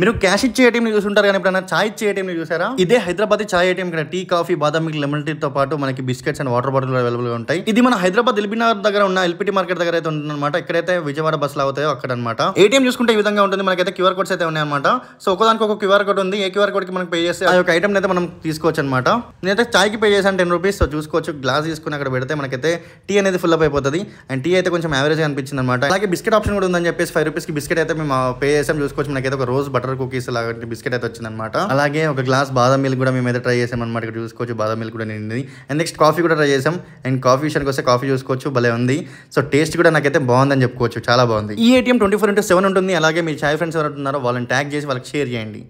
మీరు క్యాష్ ఇచ్చే ఏటీఎం చూసుంటారు కానీ ఇప్పుడు ఛాయ్ ఇచ్చే ఏటీఎం చూసారా ఇదే హైదరాబాద్ చాయ్ ఏటీఎం ఇక్కడ tea coffee badam milk lemon tea తో పాటు మనకి biscuits and water bottle available గా ఉంటాయి ఇది మన హైదరాబాద్ ఎల్బీ నగర్ దగ్గర ఉన్న ఎల్పిటి మార్కెట్ దగ్గర అయితే ఉంటుందన్నమాట ఎక్కడైతే విజయవాడ బస్సులు అవుతాయో అక్కడ అనమాట ఏటీఎం చూసుకుంటే ఈ విధంగా ఉంటుంది మనకైతే క్యూఆర్ కోడ్స్ అయితే ఉన్నాయన్నమాట సో ఒకదానికి ఒక క్యూఆర్ కోడ్ ఉంది ఏ క్యూఆర్ కోడ్ కి మనకి పే చేస్తే ఆ యొక్క ఐటమ్ అయితే మనం తీసుకోవచ్చు అనమాట నేనైతే కి పే చేశాను టెన్ రూపీస్ సో చూసుకోవచ్చు గ్లాస్ తీసుకుని అక్కడ పెడితే మనకైతే టీ అనేది ఫుల్ అప్ అయిపోతుంది అండ్ టీ అయితే కొంచెం యావరేజ్ అనిపించింది అనమాట అలాగే బిస్కెట్ ఆప్షన్ కూడా ఉందని చెప్పేసి ఫైవ్ రూపీస్ కి బిస్కెట్ అయితే మేము పే చేసాం చూసుకోవచ్చు మనకైతే ఒక రోజు బట్ బటర్ కుకీస్ లాగా బిస్కెట్ అయితే వచ్చిందనమాట అలాగే ఒక గ్లాస్ బాదం మిల్క్ కూడా మేమైతే ట్రై చేసాం అనమాట ఇక్కడ చూసుకోవచ్చు బాదం మిల్క్ కూడా నిండింది అండ్ నెక్స్ట్ కాఫీ కూడా ట్రై చేసాం అండ్ కాఫీ విషయానికి వస్తే కాఫీ చూసుకోవచ్చు భలే ఉంది సో టేస్ట్ కూడా నాకైతే బాగుందని చెప్పుకోవచ్చు చాలా బాగుంది ఈ ATM twenty four into seven ఉంటుంది అలాగే మీ చాయ్ ఫ్రెండ్స్ ఎవరు ఉన్నారో వాళ్ళని ట్యాగ్ చేసి వాళ్ళకి షేర్ చేయండి